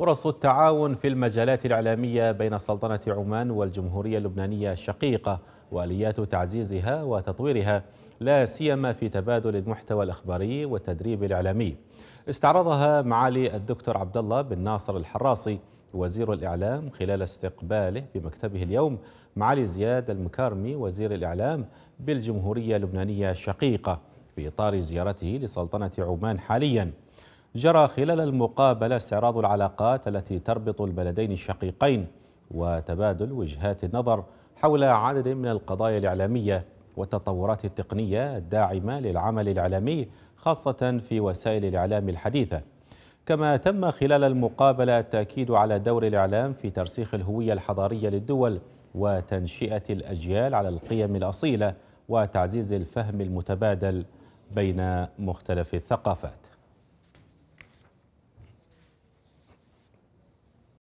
فرص التعاون في المجالات الإعلامية بين سلطنة عمان والجمهورية اللبنانية الشقيقة وآليات تعزيزها وتطويرها لا سيما في تبادل المحتوى الإخباري والتدريب الإعلامي استعرضها معالي الدكتور عبد الله بن ناصر الحراسي وزير الإعلام خلال استقباله بمكتبه اليوم معالي زياد المكارمي وزير الإعلام بالجمهورية اللبنانية الشقيقة في إطار زيارته لسلطنة عمان حالياً جرى خلال المقابلة استعراض العلاقات التي تربط البلدين الشقيقين وتبادل وجهات النظر حول عدد من القضايا الإعلامية والتطورات التقنية الداعمة للعمل الإعلامي خاصة في وسائل الإعلام الحديثة كما تم خلال المقابلة التأكيد على دور الإعلام في ترسيخ الهوية الحضارية للدول وتنشئة الأجيال على القيم الأصيلة وتعزيز الفهم المتبادل بين مختلف الثقافات